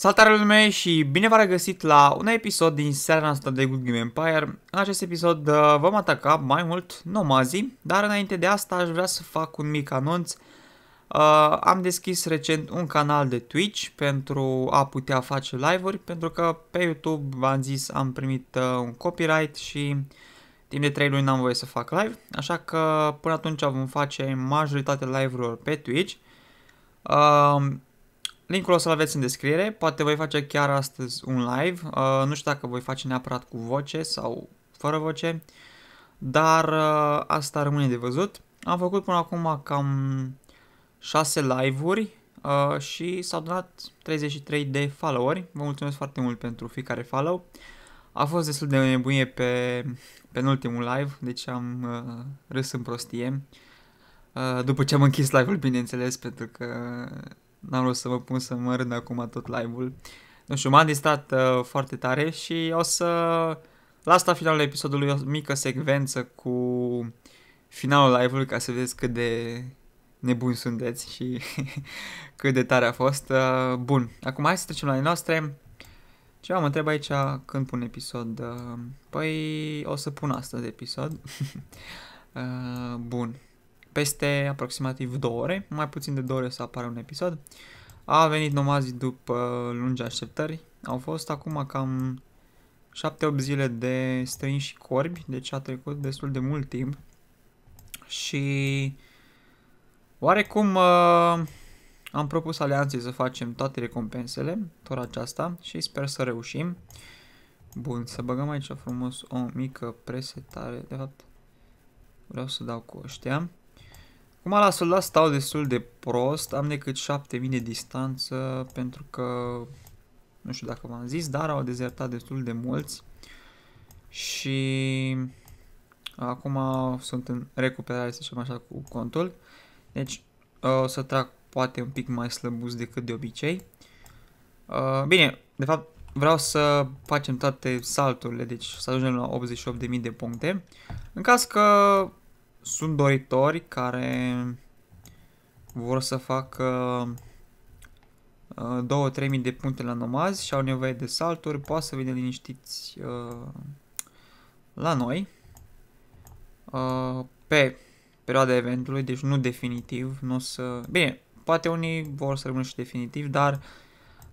Salutare lume și bine v-am regăsit la un episod din seria noastră de Good Game Empire. În acest episod uh, vom ataca mai mult nomazii, dar înainte de asta aș vrea să fac un mic anunț. Uh, am deschis recent un canal de Twitch pentru a putea face live-uri, pentru că pe YouTube, v-am zis, am primit uh, un copyright și timp de 3 luni n-am voie să fac live, așa că până atunci vom face majoritatea live-urilor pe Twitch. Uh, Linkul o să-l aveți în descriere, poate voi face chiar astăzi un live, uh, nu știu dacă voi face neapărat cu voce sau fără voce, dar uh, asta rămâne de văzut. Am făcut până acum cam 6 live-uri uh, și s-au donat 33 de followeri, vă mulțumesc foarte mult pentru fiecare follow. A fost destul de nebunie pe penultimul live, deci am uh, râs în prostie. Uh, după ce am închis live-ul, bineînțeles, pentru că N-am vrut să vă pun să mă râd acum tot live-ul. Nu știu, m-am distrat uh, foarte tare și o să las la finalul episodului o mică secvență cu finalul live-ului ca să vedeți cât de nebuni sunteți și cât de tare a fost. Uh, bun, acum hai să trecem la ale noastre. Ceva mă întreb aici când pun episod. Uh, păi o să pun astăzi episod. uh, bun, peste aproximativ două ore, mai puțin de două ore să apară un episod. A venit nomazi după lungi așteptări. Au fost acum cam 7-8 zile de strâni și corbi, deci a trecut destul de mult timp. Și oarecum uh, am propus alianței să facem toate recompensele, tora aceasta, și sper să reușim. Bun, să băgăm aici frumos o mică presetare, de fapt vreau să dau cu ăștia. Acum la soldat stau destul de prost, am decât 7000 de distanță pentru că nu știu dacă v-am zis, dar au dezertat destul de mulți și acum sunt în recuperare, să zicem așa, cu contul. Deci o să trag poate un pic mai slăbus decât de obicei. Bine, de fapt vreau să facem toate salturile, deci să ajungem la 88.000 de puncte. În caz că sunt doritori care vor să facă 2-3 uh, mii de puncte la nomazi și au nevoie de salturi, poate să vină liniștiți uh, la noi uh, pe perioada eventului, deci nu definitiv, nu o să... Bine, poate unii vor să rămână și definitiv, dar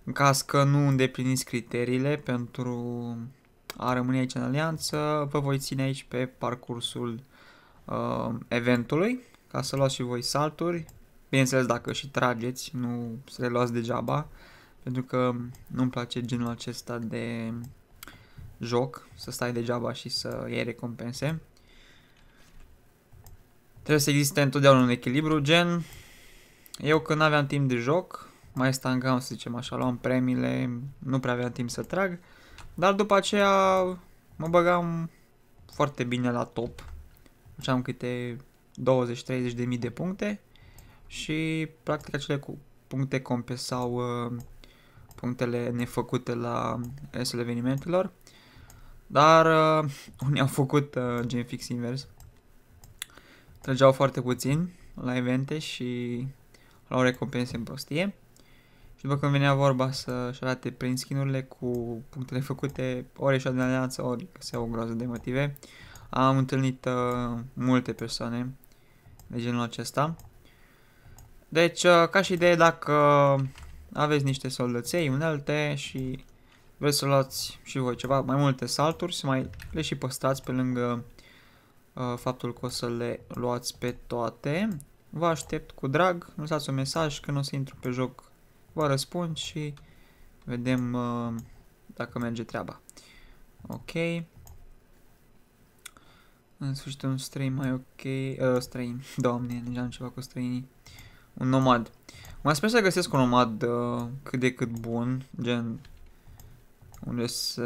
în caz că nu îndepliniți criteriile pentru a rămâne aici în alianță, vă voi ține aici pe parcursul uh, eventului, ca să luați și voi salturi. Bineînțeles dacă și trageți, nu să le luați degeaba, pentru că nu-mi place genul acesta de joc, să stai degeaba și să iei recompense. Trebuie să existe întotdeauna un echilibru, gen, eu când aveam timp de joc, mai stangam, să zicem așa, luam premiile, nu prea aveam timp să trag, dar după aceea mă băgam foarte bine la top deci am câte 20-30 de mii de puncte și practic acele cu puncte compensau uh, punctele nefăcute la restul evenimentelor. Dar uh, unii au făcut uh, gen fix invers. Trăgeau foarte puțin la evente și au recompense în prostie. Și după când venea vorba să-și arate prin skin cu punctele făcute, ori și din alianță, ori găseau o groază de motive, uh, am întâlnit uh, multe persoane de genul acesta. Deci, uh, ca și idee, dacă aveți niște soldăței, unelte și vreți să luați și voi ceva, mai multe salturi, să mai le și păstrați pe lângă uh, faptul că o să le luați pe toate. Vă aștept cu drag, lăsați un mesaj când o să intru pe joc, vă răspund și vedem uh, dacă merge treaba. Ok. În sfârșit un străin mai ok. Uh, străin. Doamne, deja am ceva cu străinii. Un nomad. mă sper să găsesc un nomad uh, cât de cât bun. Gen... Unde să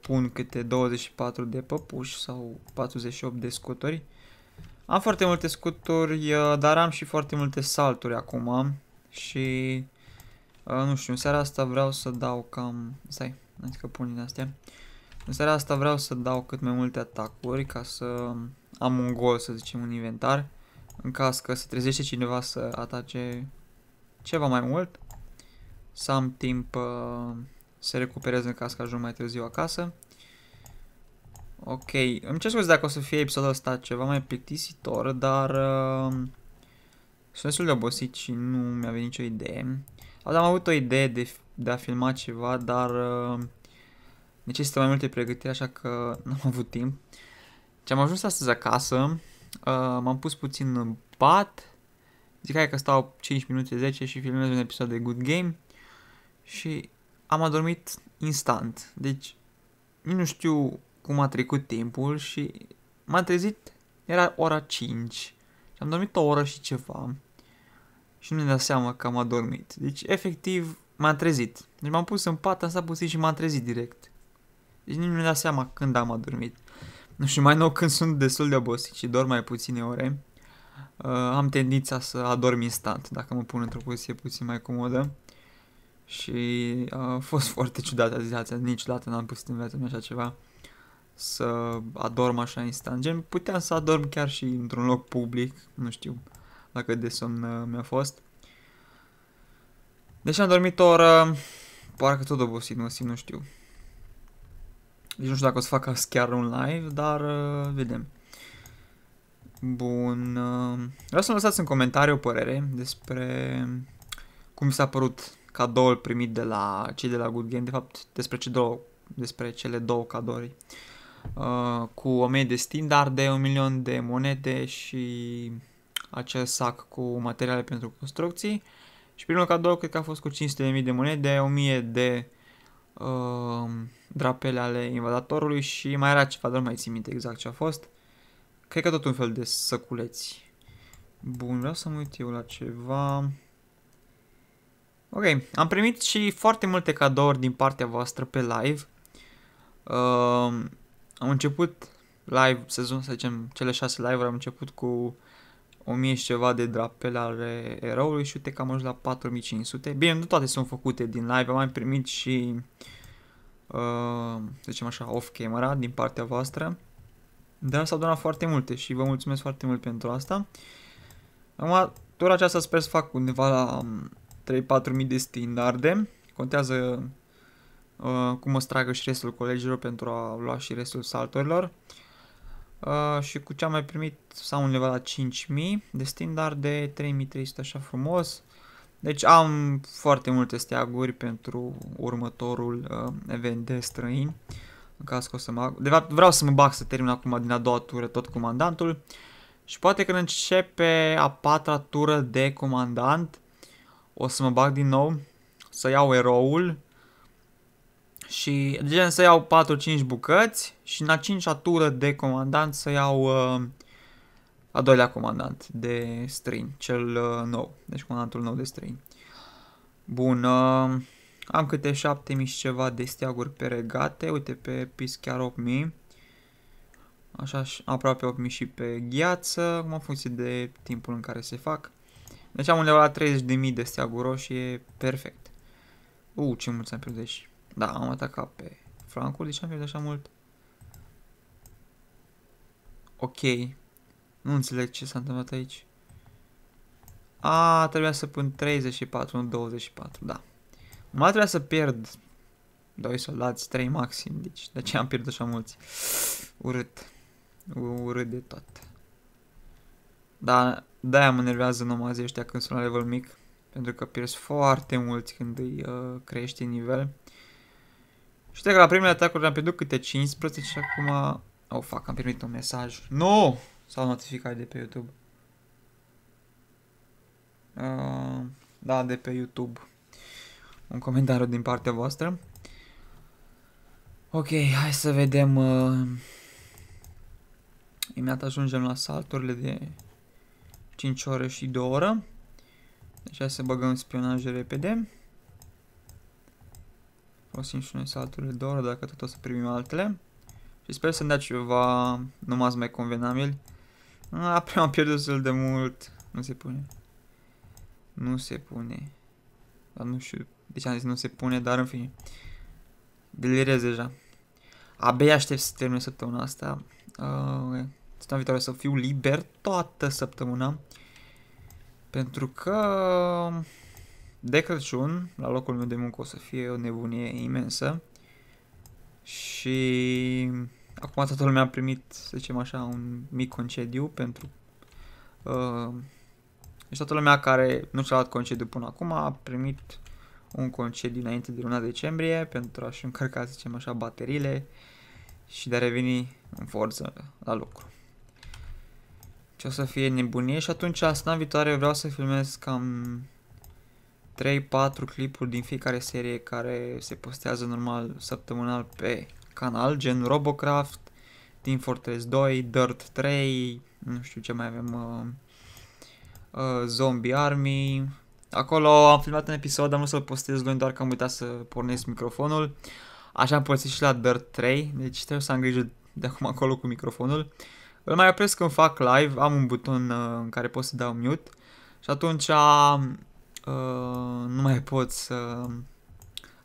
pun câte 24 de păpuși sau 48 de scuturi. Am foarte multe scuturi, uh, dar am și foarte multe salturi acum și uh, nu știu, în seara asta vreau să dau cam, stai, hai că pun din astea, în seara asta vreau să dau cât mai multe atacuri ca să am un gol, să zicem, un inventar. În caz că se trezește cineva să atace ceva mai mult, să am timp uh, să recuperez în caz că ajung mai târziu acasă. Ok, îmi ce scuze dacă o să fie episodul ăsta ceva mai plictisitor, dar uh, sunt destul de obosit și nu mi-a venit nicio idee. Am avut o idee de, de a filma ceva, dar uh, necesită mai multe pregătiri, așa că n-am avut timp. Ce am ajuns astăzi acasă, uh, m-am pus puțin în pat, zic hai că stau 5 minute 10 și filmez un episod de Good Game și am adormit instant. Deci nu știu cum a trecut timpul și m-am trezit, era ora 5 și am dormit o oră și ceva și nu mi-am dat seama că am adormit. Deci efectiv m-am trezit. Deci m-am pus în pat, am stat puțin și m-am trezit direct. Deci nici nu mi a seama când am adormit. Nu știu, mai nou când sunt destul de obosit și dorm mai puține ore, uh, am tendința să adorm instant, dacă mă pun într-o poziție puțin mai comodă. Și uh, a fost foarte ciudată azi niciodată n-am pus în viața mea așa ceva să adorm așa instant. Gen, puteam să adorm chiar și într-un loc public, nu știu dacă de somn uh, mi-a fost. Deci am dormit o oră, parcă tot obosit, simt, nu știu. Deci nu știu dacă o să facă chiar un live, dar uh, vedem. Bun. Uh, vreau să-mi lăsați în comentarii o părere despre cum s-a părut cadoul primit de la cei de la Good Game, de fapt despre, ce două, despre cele două cadouri. Uh, cu 1000 de de 1 milion de monede și acel sac cu materiale pentru construcții. Și primul cadou cred că a fost cu 500.000 de monede, 1000 de uh, drapele ale invadatorului și mai era ceva, dar nu mai țin minte exact ce a fost. Cred că tot un fel de săculeți. Bun, vreau să mă uit eu la ceva. Ok, am primit și foarte multe cadouri din partea voastră pe live. Uh, am început live, sezon, să zicem, cele șase live-uri am început cu 1000 și ceva de drapele ale eroului și uite că am ajuns la 4500. Bine, nu toate sunt făcute din live, am mai primit și, uh, să zicem așa, off-camera din partea voastră. Dar s-au donat foarte multe și vă mulțumesc foarte mult pentru asta. Acum, tura aceasta sper să fac undeva la 3-4.000 um, de standarde. Contează uh, cum mă stragă și restul colegilor pentru a lua și restul saltorilor. Uh, și cu ce am mai primit sau undeva la 5000 de standard de 3300 așa frumos. Deci am foarte multe steaguri pentru următorul uh, event de străini. În caz că o să mă... De fapt, vreau să mă bag să termin acum din a doua tură tot comandantul. Și poate când începe a patra tură de comandant, o să mă bag din nou, să iau eroul și de gen să iau 4-5 bucăți și în a cincea tură de comandant să iau uh, a doilea comandant de string, cel uh, nou, deci comandantul nou de string. Bun, uh, am câte 7000 și ceva de steaguri pe regate, uite pe pis chiar 8000. Așa, aproape 8000 și pe gheață, cum a funcție de timpul în care se fac. Deci am undeva la 30.000 de steaguri roșii, e perfect. U, uh, ce mulți am pierdut aici. Deci da, am atacat pe francuri, deci am pierdut așa mult. Ok. Nu înțeleg ce s-a întâmplat aici. A, trebuia să pun 34, nu 24, da. Mă trebuia să pierd 2 soldați, 3 maxim, deci de ce am pierdut așa mulți? Urât. Urât de tot. Da, de-aia mă nervează nomazii ăștia când sunt la level mic, pentru că pierzi foarte mulți când îi uh, crești nivel. Și că la primele atacuri, am pierdut câte 15 și acum... Oh, fac, am primit un mesaj. Nu! No! Sau notificare de pe YouTube. Uh, da, de pe YouTube. Un comentariu din partea voastră. Ok, hai să vedem... Uh... Imediat ajungem la salturile de 5 ore și 2 oră. Deci hai să băgăm spionaje repede simt și noi salturile de oră dacă tot o să primim altele. Și sper să-mi dea ceva numai mai convenabil. A, ah, prea am pierdut destul de mult. Nu se pune. Nu se pune. Dar nu știu de ce am zis nu se pune, dar în fine. Delirez deja. Abia aștept să termin săptămâna asta. Uh, săptămâna viitoare să fiu liber toată săptămâna. Pentru că de Crăciun, la locul meu de muncă, o să fie o nebunie imensă. Și acum toată lumea a primit, să zicem așa, un mic concediu pentru... Uh, deci toată lumea care nu și-a luat concediu până acum a primit un concediu înainte de luna decembrie pentru a-și încărca, să zicem așa, bateriile și de a reveni în forță la lucru. Ce o să fie nebunie și atunci, săptămâna viitoare, vreau să filmez cam 3-4 clipuri din fiecare serie care se postează normal săptămânal pe canal, gen Robocraft, Team Fortress 2, Dirt 3, nu știu ce mai avem, uh, uh, Zombie Army. Acolo am filmat un episod, am vrut să-l postez luni, doar că am uitat să pornesc microfonul. Așa am părțit și la Dirt 3, deci trebuie să am grijă de acum acolo cu microfonul. Îl mai opresc când fac live, am un buton uh, în care pot să dau mute și atunci Uh, nu mai pot să...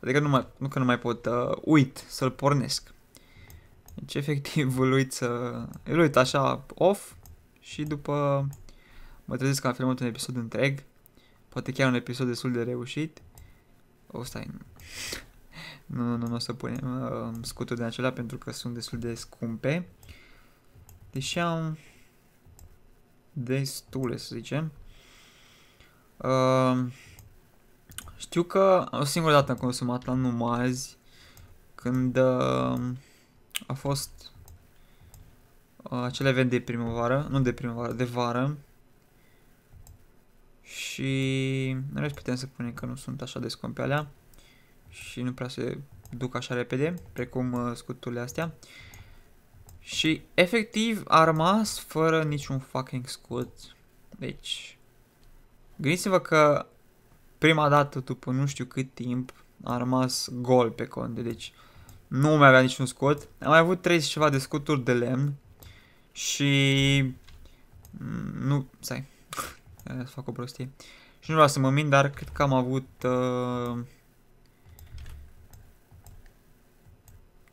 Adică nu, mai, nu că nu mai pot, uh, uit să-l pornesc. Deci efectiv îl uit să... Îl uit așa off și după mă trezesc că am filmat un episod întreg. Poate chiar un episod destul de reușit. O, oh, stai, nu, nu, nu, nu o să punem uh, scutul de acelea pentru că sunt destul de scumpe. Deși am destule, să zicem. Uh, știu că o singură dată am consumat la numazi când uh, a fost uh, acel event de primăvară, nu de primăvară, de vară. Și nu rest putem să punem că nu sunt așa de scumpe alea și nu prea se duc așa repede, precum uh, scuturile astea. Și efectiv a rămas fără niciun fucking scut. Deci, Gândiți-vă că prima dată, după nu știu cât timp, a rămas gol pe cont, deci nu mai avea niciun scot. Am mai avut 30 ceva de scuturi de lemn și... Mm, nu, stai, să fac o prostie. Și nu vreau să mă mint, dar cred că am avut... Uh,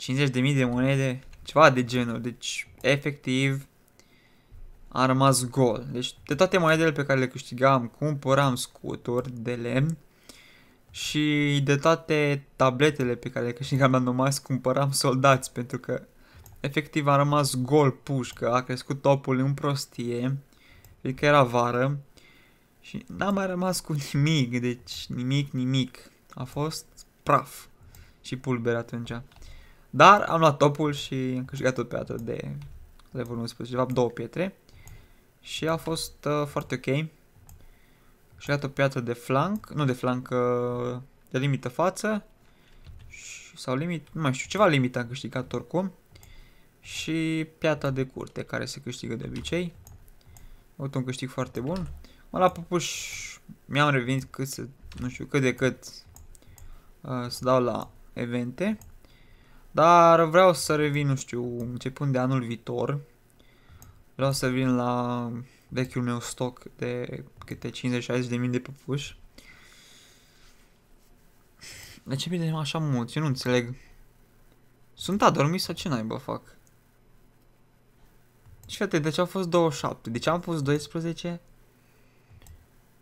50.000 de monede, ceva de genul, deci efectiv a rămas gol. Deci de toate monedele pe care le câștigam, cumpăram scuturi de lemn și de toate tabletele pe care le câștigam la nomas, cumpăram soldați pentru că efectiv a rămas gol pușcă, a crescut topul în prostie, adică era vară și n-a mai rămas cu nimic, deci nimic, nimic. A fost praf și pulbere atunci. Dar am luat topul și am câștigat tot pe atât de level 11, de fapt două pietre și a fost uh, foarte ok. Și iată o piață de flank, nu de flank uh, de limită față. Și, sau limit, nu mai știu, ceva limită am câștigat oricum. Și piata de curte, care se câștigă de obicei. Uite un câștig foarte bun. Mă la pupuș, mi-am revenit cât să, nu știu, cât de cât uh, să dau la evente. Dar vreau să revin, nu știu, începând de anul viitor, vreau să vin la vechiul meu stoc de câte 50-60 de mii de păpuși. De ce bine așa mulți? Eu nu înțeleg. Sunt adormit sau ce naibă fac? Și fete, ce deci au fost 27. de ce am pus 12?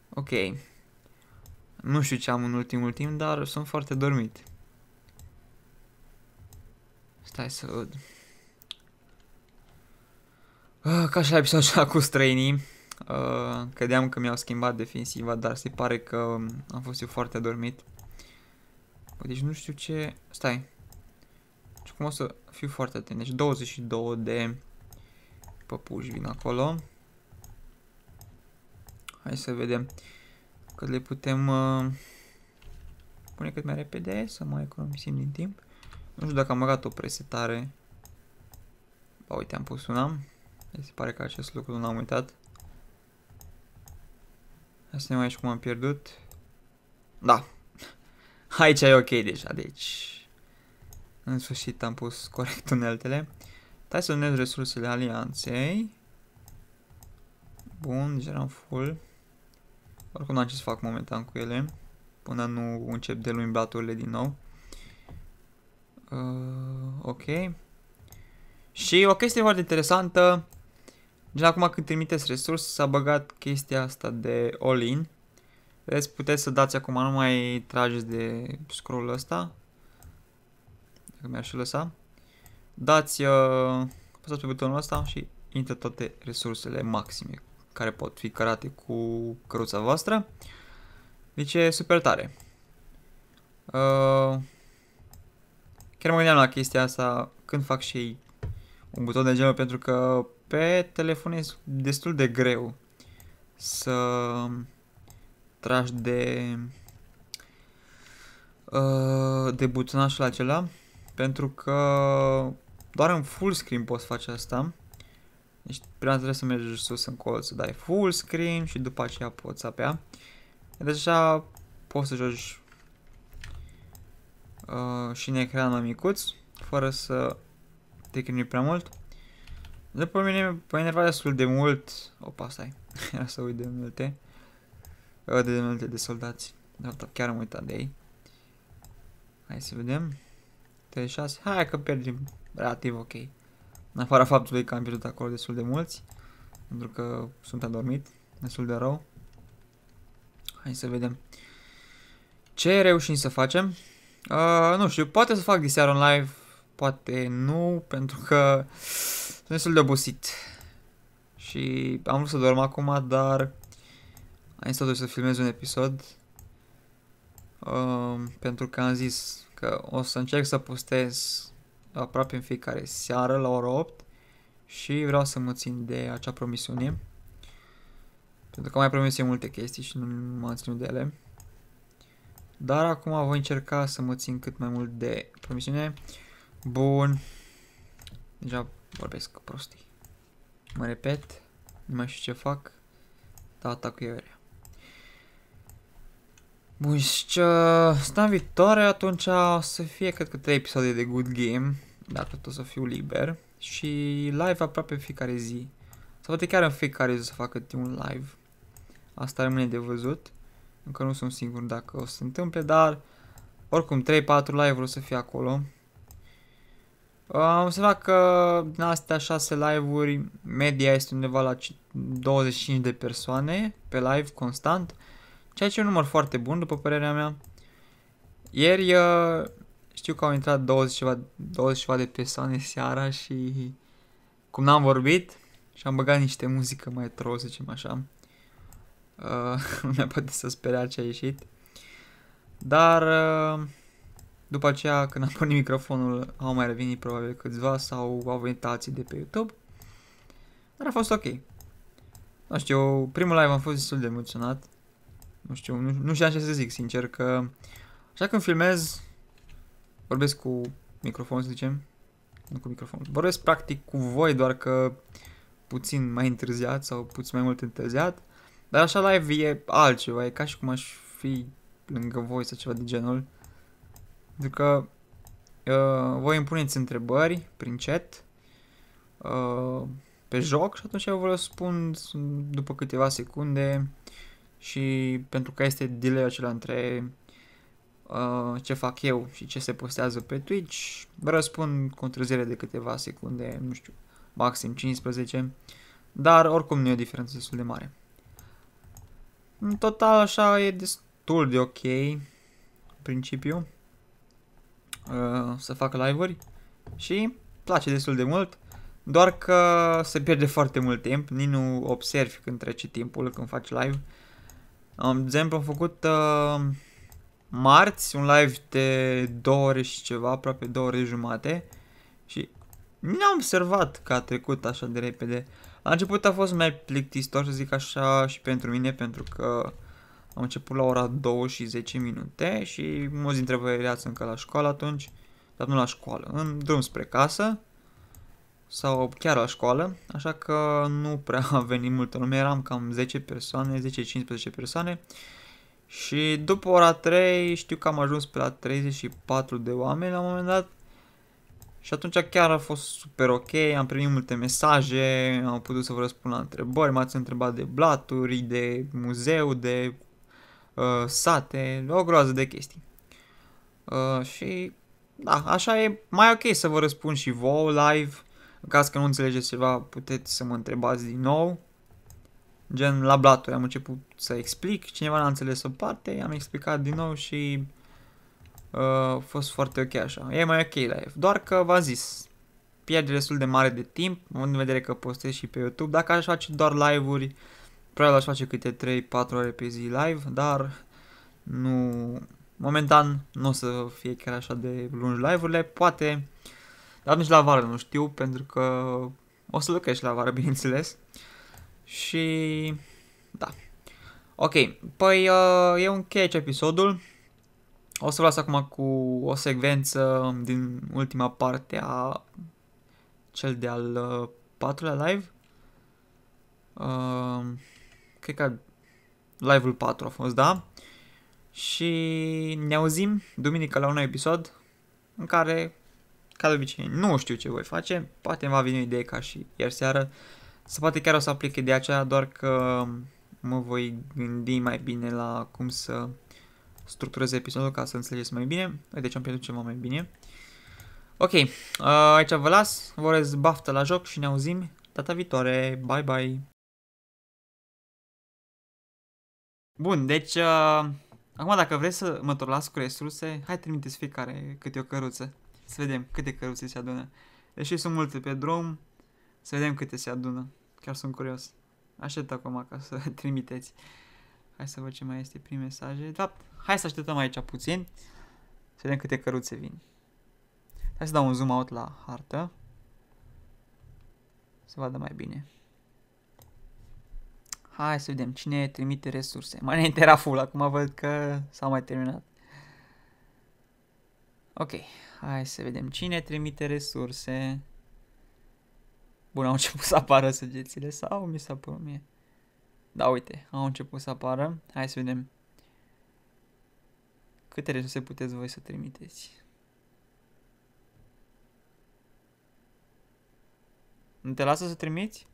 Ok. Nu știu ce am în ultimul timp, dar sunt foarte dormit. Stai să văd. Ah, ca și la episodul acela cu străinii, ah, credeam că mi-au schimbat defensiva, dar se pare că um, am fost eu foarte adormit. deci nu știu ce... Stai. Și deci cum o să fiu foarte atent. Deci 22 de păpuși vin acolo. Hai să vedem că le putem um, pune cât mai repede, să mai economisim din timp. Nu știu dacă am băgat o presetare. Ba, uite, am pus una. Mi se pare că acest lucru nu l-am uitat. Hai să ne mai și cum am pierdut. Da. Aici e ok deja, deci... În sfârșit am pus corect uneltele. Hai să numesc resursele alianței. Bun, deja eram full. Oricum n-am ce să fac momentan cu ele. Până nu încep de luni blaturile din nou. Uh, ok. Și o chestie foarte interesantă Gen acum când trimiteți resurs, s-a băgat chestia asta de all-in. Vedeți, puteți să dați acum, nu mai trageți de scrollul ăsta. Dacă mi-aș lăsa. Dați, uh, apăsați pe butonul ăsta și intră toate resursele maxime care pot fi cărate cu căruța voastră. Deci e super tare. Uh, chiar mă gândeam la chestia asta când fac și ei un buton de genul pentru că pe telefon e destul de greu să tragi de, uh, de butonașul acela, pentru că doar în full screen poți face asta. Deci prima trebuie să mergi sus colț să dai full screen și după aceea poți apea. Deci așa poți să joci uh, și în ecran mai micuț, fără să te chinui prea mult. După pe mine m-a enervat destul de mult... Opa, stai. Era să uit de multe. De, de multe de soldați. Dar chiar am uitat de ei. Hai să vedem. 36. Hai că pierdem relativ ok. În afara faptului că am pierdut acolo destul de mulți. Pentru că sunt adormit. Destul de rău. Hai să vedem. Ce reușim să facem? Uh, nu știu, poate să fac diseară în live, poate nu, pentru că... Sunt destul de obosit. Și am vrut să dorm acum, dar am instat să filmez un episod. Um, pentru că am zis că o să încerc să postez aproape în fiecare seară la ora 8 și vreau să mă țin de acea promisiune. Pentru că am mai promis eu multe chestii și nu m-am ținut de ele. Dar acum voi încerca să mă țin cât mai mult de promisiune. Bun. Deja Vorbesc prostii. Mă repet, nu mai știu ce fac, dar atac ierea. Bun, și ce... Stam viitoare, atunci o să fie, cred că, 3 episoade de Good Game, dacă tot o să fiu liber. Și live aproape în fiecare zi. Sau poate chiar în fiecare zi o să fac câte un live. Asta rămâne de văzut. Încă nu sunt singur dacă o să se întâmple, dar oricum 3-4 live-uri o să fie acolo. Uh, să că din astea 6 live-uri, media este undeva la 25 de persoane pe live constant, ceea ce e un număr foarte bun, după părerea mea. Ieri uh, știu că au intrat 20 ceva, 20 ceva de persoane seara și cum n-am vorbit și am băgat niște muzică mai tro, să zicem așa. Uh, nu mi-a poate să sperea ce a ieșit. Dar uh, după aceea, când am pornit microfonul, au mai revenit probabil câțiva sau au venit alții de pe YouTube. Dar a fost ok. Nu știu, primul live am fost destul de emoționat. Nu știu, nu, nu ce să zic, sincer, că... Așa când filmez, vorbesc cu microfon, să zicem. Nu cu microfon. Vorbesc practic cu voi, doar că puțin mai întârziat sau puțin mai mult întârziat. Dar așa live e altceva, e ca și cum aș fi lângă voi sau ceva de genul că adică, uh, voi îmi puneți întrebări prin chat uh, pe joc și atunci eu vă răspund după câteva secunde și pentru că este delay acela între uh, ce fac eu și ce se postează pe Twitch, vă răspund cu întârziere de câteva secunde, nu știu, maxim 15, dar oricum nu e o diferență destul de mare. În total așa e destul de ok, în principiu uh, să facă live-uri și place destul de mult, doar că se pierde foarte mult timp, nici nu observi când trece timpul, când faci live. Um, de exemplu, am făcut uh, marți un live de două ore și ceva, aproape două ore jumate și n-am observat că a trecut așa de repede. La început a fost mai plictisitor, să zic așa, și pentru mine, pentru că am început la ora 2 și 10 minute și mulți dintre voi erați încă la școală atunci, dar nu la școală, în drum spre casă sau chiar la școală, așa că nu prea a venit multă lume, eram cam 10 persoane, 10-15 persoane și după ora 3 știu că am ajuns pe la 34 de oameni la un moment dat și atunci chiar a fost super ok, am primit multe mesaje, am putut să vă răspund la întrebări, m-ați întrebat de blaturi, de muzeu, de uh, sate, o groază de chestii. Uh, și da, așa e mai ok să vă răspund și vouă live. În caz că nu înțelegeți ceva, puteți să mă întrebați din nou. Gen, la blatul am început să explic, cineva n-a înțeles o parte, am explicat din nou și uh, a fost foarte ok așa. E mai ok live, doar că v-am zis, pierde destul de mare de timp, în vedere că postez și pe YouTube. Dacă aș face doar live-uri, uh, probabil aș face câte 3-4 ore pe zi live, dar nu... Momentan nu o să fie chiar așa de lungi live-urile, poate, dar nici la vară nu știu, pentru că o să lucrez la vară, bineînțeles. Și... da. Ok, păi uh, eu încheie aici episodul. O să las acum cu o secvență din ultima parte a cel de-al uh, patrulea live. Uh, cred că live-ul 4 a fost, da? Și ne auzim duminică la un nou episod în care, ca de obicei, nu știu ce voi face, poate va veni o idee ca și ieri seară, să poate chiar o să aplic ideea aceea, doar că mă voi gândi mai bine la cum să structurez episodul ca să înțelegeți mai bine. Deci am pierdut ceva mai bine. Ok, uh, aici vă las, vă urez baftă la joc și ne auzim data viitoare. Bye bye! Bun, deci... Uh, acum dacă vreți să mă torlați cu resurse, hai trimiteți fiecare câte o căruță. Să vedem câte căruțe se adună. Deși sunt multe pe drum, să vedem câte se adună. Chiar sunt curios. Aștept acum ca să trimiteți. Hai să văd ce mai este prin mesaje. De fapt, hai să așteptăm aici puțin. Să vedem câte căruțe vin. Hai să dau un zoom out la hartă. Să vadă mai bine. Hai să vedem cine trimite resurse. Mai înainte era full, acum văd că s-a mai terminat. Ok, hai să vedem cine trimite resurse. Bun, au început să apară săgețile sau mi s-a părut mie? Da, uite, au început să apară. Hai să vedem. Câte resurse puteți voi să trimiteți? Nu te lasă să trimiți?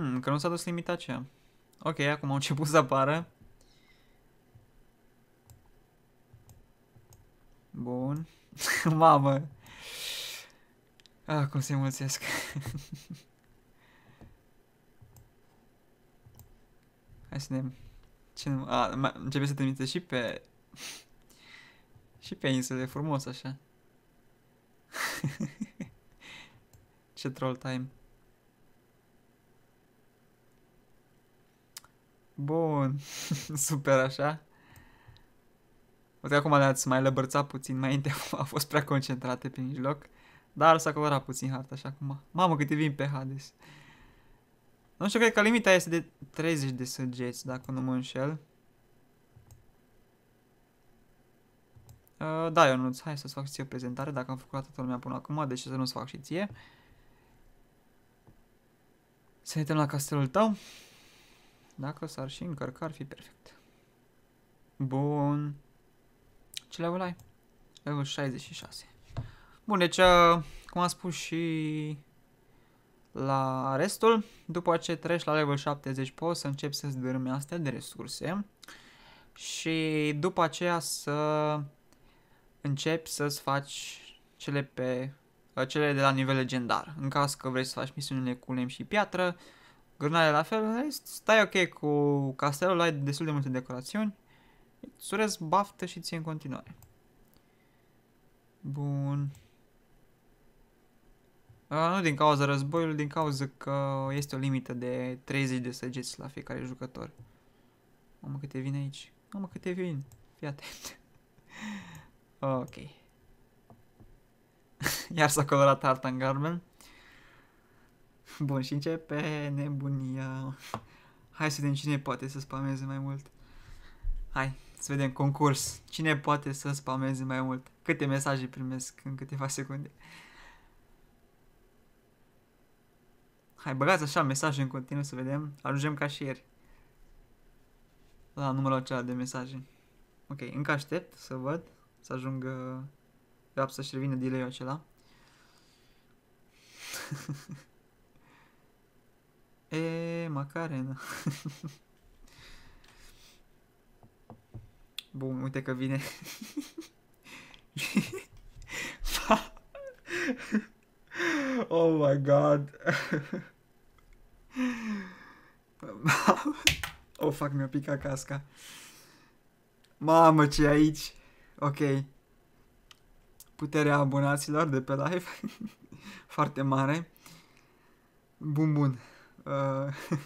Hmm, că nu s-a dus limita aceea. Ok, acum au început să apară. Bun. Mamă. Ah, cum se mulțesc. Hai să ne... Ce nu... A, începe să trimite și pe... și pe insule, frumos așa. Ce troll time. Bun. Super așa. Poate acum le-ați mai lăbărțat puțin, mai înainte a fost prea concentrate pe mijloc. Dar s-a colorat puțin harta așa acum. Mamă câte vin pe Hades. Nu știu, cred că limita este de 30 de săgeți, dacă nu mă înșel. Uh, da, Ionuț, hai să-ți fac ție o prezentare, dacă am făcut toată lumea până acum, de ce să nu-ți fac și ție? Să ne la castelul tău. Dacă s-ar și încărca, ar fi perfect. Bun. Ce level ai? Level 66. Bun, deci, uh, cum am spus și la restul, după ce treci la level 70 poți să începi să-ți dărâmi astea de resurse și după aceea să începi să-ți faci cele, pe, uh, cele de la nivel legendar. În caz că vrei să faci misiunile cu lemn și piatră, grânare la fel, în rest, stai ok cu castelul, ai destul de multe decorațiuni. Surez baftă și ție în continuare. Bun. Uh, nu din cauza războiului, din cauza că este o limită de 30 de săgeți la fiecare jucător. Mamă câte vin aici. Mamă câte vin. Fii atent. ok. Iar s-a colorat harta în Garmen. Bun, și începe nebunia. Hai să vedem cine poate să spameze mai mult. Hai, să vedem concurs. Cine poate să spameze mai mult? Câte mesaje primesc în câteva secunde? Hai, băgați așa mesaje în continuu să vedem. Ajungem ca și ieri. La numărul acela de mesaje. Ok, încă aștept să văd. Să ajungă... Să-și revină delay-ul acela. E, Macarena. Bun, uite că vine. oh my god. oh, fac, mi-a picat casca. Mamă, ce aici? Ok. Puterea abonaților de pe live. Foarte mare. Bun, bun. Uh,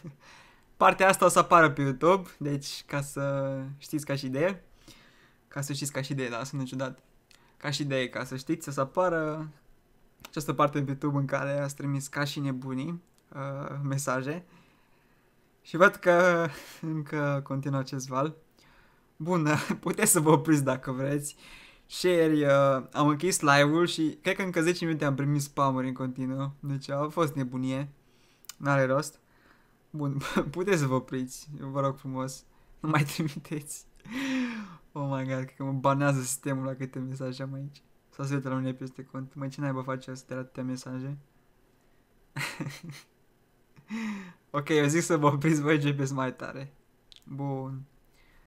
partea asta o să apară pe YouTube, deci ca să știți ca și idee. Ca să știți ca și idee, da, sunt ciudat. Ca și idee, ca să știți, o să apară această parte pe YouTube în care ați trimis ca și nebunii uh, mesaje. Și văd că încă continuă acest val. Bun, puteți să vă opriți dacă vreți. Share, uh, am închis live-ul și cred că încă 10 minute am primit spam-uri în continuu. Deci a fost nebunie. N-are rost. Bun, puteți să vă opriți, vă rog frumos. Nu mai trimiteți. Oh my god, cred că mă banează sistemul la câte mesaje am aici. Să se uită la mine peste cont. Mai ce naiba face să te atâtea mesaje? ok, eu zic să vă opriți voi GPS mai tare. Bun.